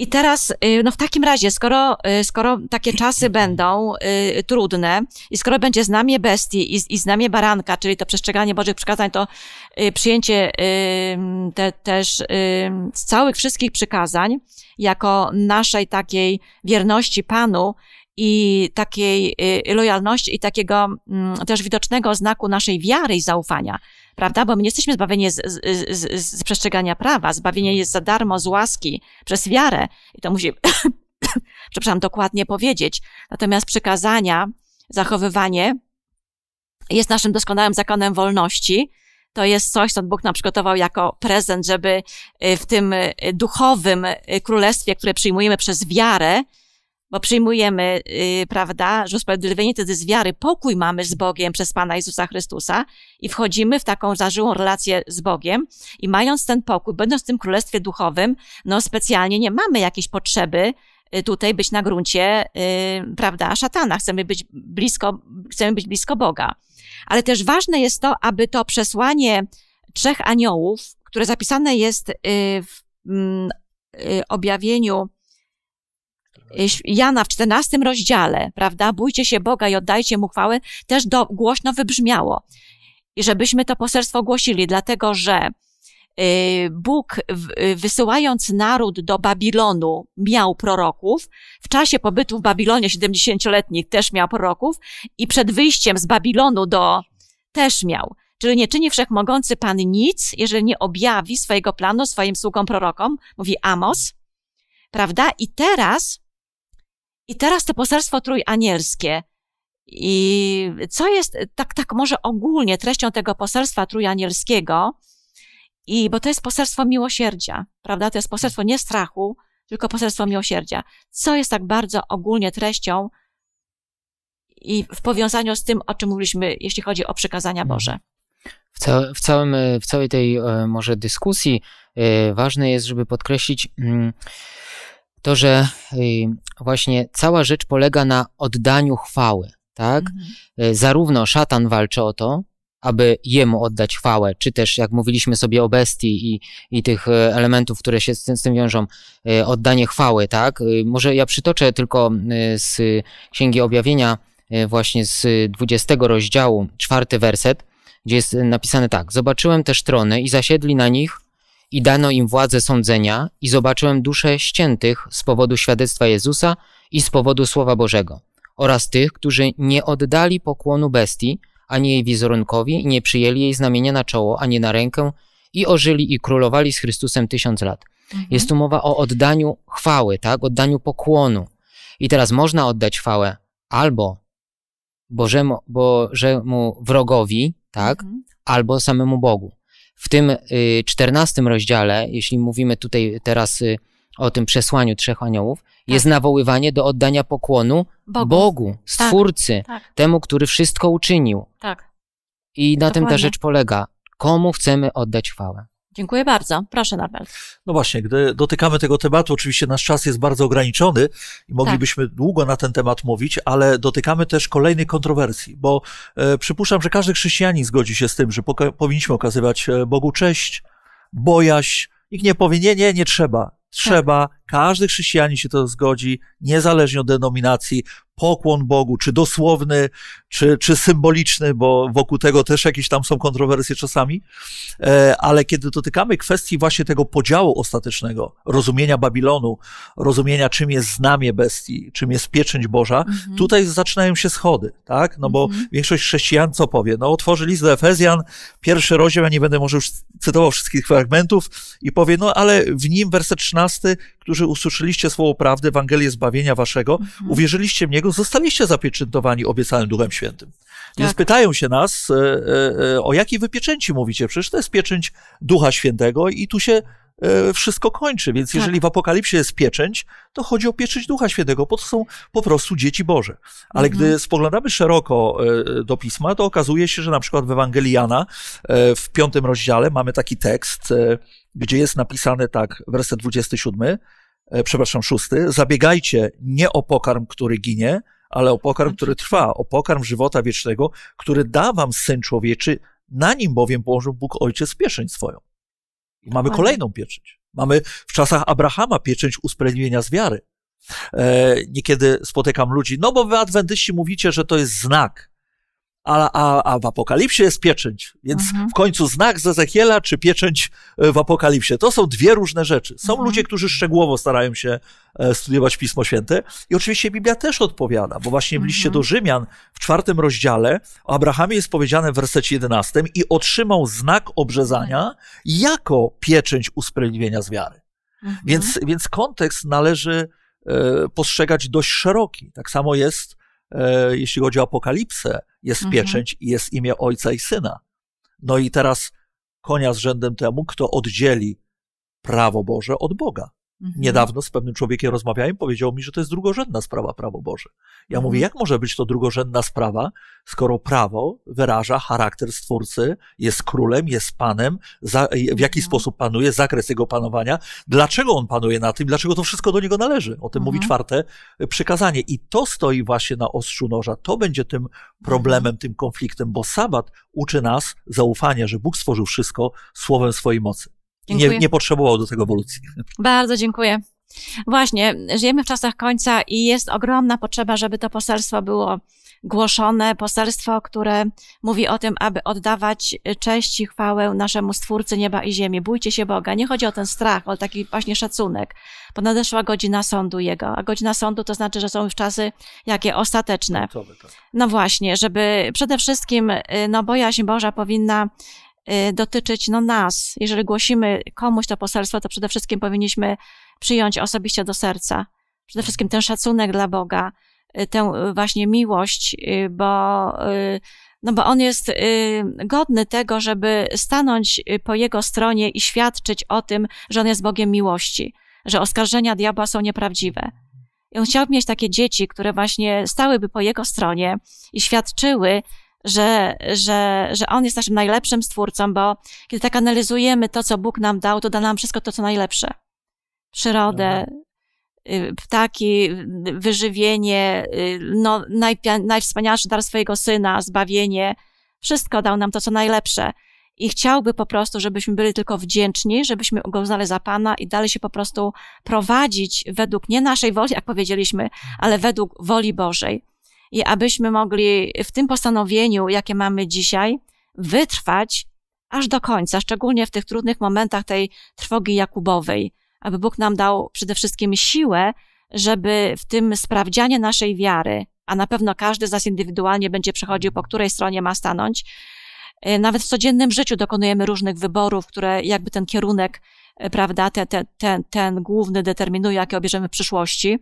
I teraz, y, no w takim razie, skoro, y, skoro takie czasy będą y, trudne i skoro będzie znamie bestii i, i znamie baranka, czyli to przestrzeganie Bożych przykazań, to y, przyjęcie y, te, też całych wszystkich przykazań jako naszej takiej wierności Panu i takiej y, lojalności i takiego mm, też widocznego znaku naszej wiary i zaufania, prawda? Bo my nie jesteśmy zbawieni z, z, z, z przestrzegania prawa, zbawienie jest za darmo z łaski przez wiarę i to musi, przepraszam, dokładnie powiedzieć. Natomiast przykazania, zachowywanie jest naszym doskonałym zakonem wolności, to jest coś, co Bóg nam przygotował jako prezent, żeby y, w tym y, duchowym królestwie, które przyjmujemy przez wiarę, bo przyjmujemy, yy, prawda, że usprawiedliwienie wtedy z wiary, pokój mamy z Bogiem przez Pana Jezusa Chrystusa i wchodzimy w taką zażyłą relację z Bogiem i mając ten pokój, będąc w tym królestwie duchowym, no specjalnie nie mamy jakiejś potrzeby y, tutaj być na gruncie, yy, prawda, szatana. Chcemy być blisko, chcemy być blisko Boga. Ale też ważne jest to, aby to przesłanie trzech aniołów, które zapisane jest y, w mm, y, objawieniu Jana w 14 rozdziale, prawda? Bójcie się Boga i oddajcie mu chwałę, też do, głośno wybrzmiało. I żebyśmy to poselstwo głosili, dlatego że y, Bóg, wysyłając naród do Babilonu, miał proroków. W czasie pobytu w Babilonie 70-letnich też miał proroków i przed wyjściem z Babilonu do też miał. Czyli nie czyni wszechmogący Pan nic, jeżeli nie objawi swojego planu swoim sługom prorokom, mówi Amos, prawda? I teraz i teraz to poselstwo trójanielskie. I co jest tak, tak może ogólnie treścią tego poselstwa trójanielskiego? I, bo to jest poselstwo miłosierdzia, prawda? To jest poselstwo nie strachu, tylko poselstwo miłosierdzia. Co jest tak bardzo ogólnie treścią i w powiązaniu z tym, o czym mówiliśmy, jeśli chodzi o przekazania mhm. Boże? W, ca w, całym, w całej tej e, może dyskusji e, ważne jest, żeby podkreślić mm, to, że y, właśnie cała rzecz polega na oddaniu chwały, tak? Mhm. Y, zarówno szatan walczy o to, aby jemu oddać chwałę, czy też jak mówiliśmy sobie o bestii i, i tych y, elementów, które się z tym, z tym wiążą, oddanie chwały, tak? Może ja przytoczę tylko z Księgi Objawienia właśnie z 20 rozdziału, czwarty werset, gdzie jest napisane tak. Zobaczyłem też trony i zasiedli na nich i dano im władzę sądzenia i zobaczyłem dusze ściętych z powodu świadectwa Jezusa i z powodu Słowa Bożego oraz tych, którzy nie oddali pokłonu bestii, ani jej wizerunkowi i nie przyjęli jej znamienia na czoło, ani na rękę i ożyli i królowali z Chrystusem tysiąc lat. Mhm. Jest tu mowa o oddaniu chwały, tak? Oddaniu pokłonu. I teraz można oddać chwałę albo Bożemu, Bożemu wrogowi, tak? Mhm. Albo samemu Bogu. W tym y, czternastym rozdziale, jeśli mówimy tutaj teraz y, o tym przesłaniu trzech aniołów, tak. jest nawoływanie do oddania pokłonu Bogu, tak. Stwórcy, tak. Tak. temu, który wszystko uczynił. Tak. I na Dokładnie. tym ta rzecz polega. Komu chcemy oddać chwałę? Dziękuję bardzo. Proszę, Norbert. No właśnie, gdy dotykamy tego tematu, oczywiście nasz czas jest bardzo ograniczony i moglibyśmy tak. długo na ten temat mówić, ale dotykamy też kolejnej kontrowersji, bo e, przypuszczam, że każdy chrześcijanin zgodzi się z tym, że powinniśmy okazywać e, Bogu cześć, bojaźń. Nikt nie powie, nie, nie, nie trzeba. Trzeba, tak. Każdy chrześcijanin się to zgodzi, niezależnie od denominacji. Pokłon Bogu, czy dosłowny, czy, czy symboliczny, bo wokół tego też jakieś tam są kontrowersje czasami. E, ale kiedy dotykamy kwestii właśnie tego podziału ostatecznego, rozumienia Babilonu, rozumienia czym jest znamie bestii, czym jest pieczęć Boża, mhm. tutaj zaczynają się schody, tak? No bo mhm. większość chrześcijan co powie? No otworzy list do Efezjan, pierwszy rozdział, ja nie będę może już cytował wszystkich fragmentów i powie, no ale w nim werset 13, którzy usłyszeliście słowo prawdy, Ewangelię zbawienia waszego, mhm. uwierzyliście w niego, zostaliście zapieczętowani obiecanym Duchem Świętym. Tak. Więc pytają się nas, e, e, e, o jakiej wypieczęci mówicie? Przecież to jest pieczęć Ducha Świętego i tu się wszystko kończy. Więc tak. jeżeli w Apokalipsie jest pieczęć, to chodzi o pieczęć Ducha Świętego, bo to są po prostu dzieci Boże. Ale mhm. gdy spoglądamy szeroko do Pisma, to okazuje się, że na przykład w Ewangelii Jana w piątym rozdziale mamy taki tekst, gdzie jest napisane tak, werset 27, e, przepraszam, 6, zabiegajcie nie o pokarm, który ginie, ale o pokarm, który trwa, o pokarm żywota wiecznego, który da wam Syn Człowieczy, na nim bowiem położył Bóg Ojciec pieczęć swoją. I mamy kolejną pieczęć. Mamy w czasach Abrahama pieczęć usprawiedliwienia z wiary. E, niekiedy spotykam ludzi, no bo wy adwentyści mówicie, że to jest znak a, a, a w Apokalipsie jest pieczęć. Więc mhm. w końcu znak z Ezechiela czy pieczęć e, w Apokalipsie. To są dwie różne rzeczy. Są mhm. ludzie, którzy szczegółowo starają się e, studiować Pismo Święte i oczywiście Biblia też odpowiada, bo właśnie w liście mhm. do Rzymian w czwartym rozdziale o Abrahamie jest powiedziane w wersecie 11 i otrzymał znak obrzezania jako pieczęć usprawiedliwienia z wiary. Mhm. Więc, więc kontekst należy e, postrzegać dość szeroki. Tak samo jest E, jeśli chodzi o Apokalipsę, jest mhm. pieczęć i jest imię Ojca i Syna. No i teraz konia z rzędem temu, kto oddzieli prawo Boże od Boga. Mhm. Niedawno z pewnym człowiekiem rozmawiałem, powiedział mi, że to jest drugorzędna sprawa prawo Boże. Ja mhm. mówię, jak może być to drugorzędna sprawa, skoro prawo wyraża charakter stwórcy, jest królem, jest panem, za, w jaki mhm. sposób panuje, zakres jego panowania, dlaczego on panuje na tym, dlaczego to wszystko do niego należy. O tym mówi mhm. czwarte przykazanie. I to stoi właśnie na ostrzu noża. To będzie tym mhm. problemem, tym konfliktem, bo sabat uczy nas zaufania, że Bóg stworzył wszystko słowem swojej mocy nie, nie potrzebował do tego ewolucji. Bardzo dziękuję. Właśnie, żyjemy w czasach końca i jest ogromna potrzeba, żeby to poselstwo było głoszone, poselstwo, które mówi o tym, aby oddawać cześć i chwałę naszemu Stwórcy nieba i ziemi. Bójcie się Boga. Nie chodzi o ten strach, o taki właśnie szacunek, bo nadeszła godzina sądu Jego, a godzina sądu to znaczy, że są już czasy jakie ostateczne. Tak. No właśnie, żeby przede wszystkim y, no, bojaźń Boża powinna Y, dotyczyć no, nas. Jeżeli głosimy komuś to poselstwo, to przede wszystkim powinniśmy przyjąć osobiście do serca. Przede wszystkim ten szacunek dla Boga, y, tę y, właśnie miłość, bo, no bo On jest godny tego, żeby stanąć po Jego stronie i świadczyć o tym, że On jest Bogiem miłości, że oskarżenia diabła są nieprawdziwe. I on chciał mieć takie dzieci, które właśnie stałyby po jego stronie i świadczyły, że, że, że On jest naszym najlepszym stwórcą, bo kiedy tak analizujemy to, co Bóg nam dał, to da nam wszystko to, co najlepsze. Przyrodę, Aha. Y, ptaki, y, wyżywienie, y, no, najpia- najwspanialszy dar swojego Syna, zbawienie. Wszystko dał nam to, co najlepsze. I chciałby po prostu, żebyśmy byli tylko wdzięczni, żebyśmy go uznali za Pana i dalej się po prostu prowadzić według nie naszej woli, jak powiedzieliśmy, ale według woli Bożej i abyśmy mogli w tym postanowieniu, jakie mamy dzisiaj, wytrwać aż do końca, szczególnie w tych trudnych momentach tej trwogi Jakubowej, aby Bóg nam dał przede wszystkim siłę, żeby w tym sprawdzianie naszej wiary, a na pewno każdy z nas indywidualnie będzie przechodził, po której stronie ma stanąć, e, nawet w codziennym życiu dokonujemy różnych wyborów, które jakby ten kierunek, e, prawda, ten, ten, ten główny determinuje, jakie obierzemy w przyszłości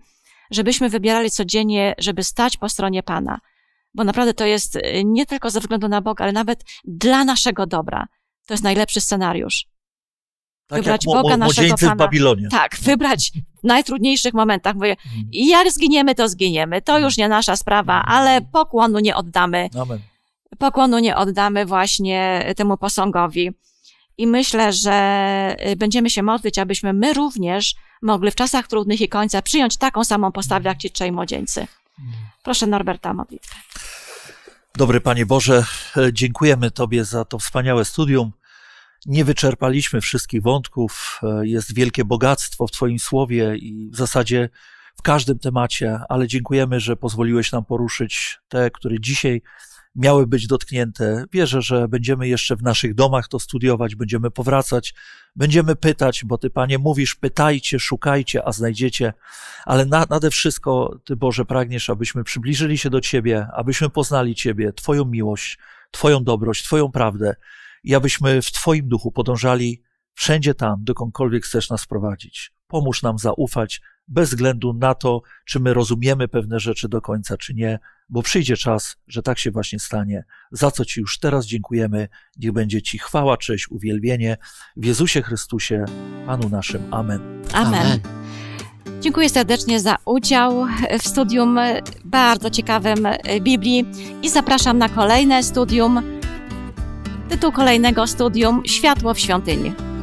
żebyśmy wybierali codziennie, żeby stać po stronie Pana. Bo naprawdę to jest y, nie tylko ze względu na Boga, ale nawet dla naszego dobra. To jest najlepszy scenariusz. Tak wybrać jak Boga naszego Pana. w Babilonie. Tak, wybrać w najtrudniejszych momentach. Mówię, mhm. jak zginiemy, to zginiemy. To już nie nasza sprawa, mhm. ale pokłonu nie oddamy. Amen. Pokłonu nie oddamy właśnie temu posągowi. I myślę, że y, będziemy się modlić, abyśmy my również mogli w czasach trudnych i końca przyjąć taką samą postawę jak ci trzej młodzieńcy. Proszę Norberta o modlitwę. Dobry Panie Boże, e, dziękujemy Tobie za to wspaniałe studium. Nie wyczerpaliśmy wszystkich wątków. E, Jest wielkie bogactwo w Twoim słowie i w zasadzie w każdym temacie, ale dziękujemy, że pozwoliłeś nam poruszyć te, które dzisiaj miały być dotknięte. Wierzę, że będziemy jeszcze w naszych domach to studiować, będziemy powracać, będziemy pytać, bo Ty, Panie, mówisz, pytajcie, szukajcie, a znajdziecie, ale na, nade wszystko Ty, Boże, pragniesz, abyśmy przybliżyli się do Ciebie, abyśmy poznali Ciebie, Twoją miłość, Twoją dobrość, Twoją prawdę i abyśmy w Twoim duchu podążali wszędzie tam, dokądkolwiek chcesz nas prowadzić. Pomóż nam zaufać, bez względu na to, czy my rozumiemy pewne rzeczy do końca, czy nie, bo przyjdzie czas, że tak się właśnie stanie. Za co Ci już teraz dziękujemy. Niech będzie Ci chwała, cześć, uwielbienie w Jezusie Chrystusie, Panu naszym. Amen. Amen. Amen. Dziękuję serdecznie za udział w studium bardzo ciekawym e, Biblii i zapraszam na kolejne studium. Tytuł kolejnego studium Światło w świątyni.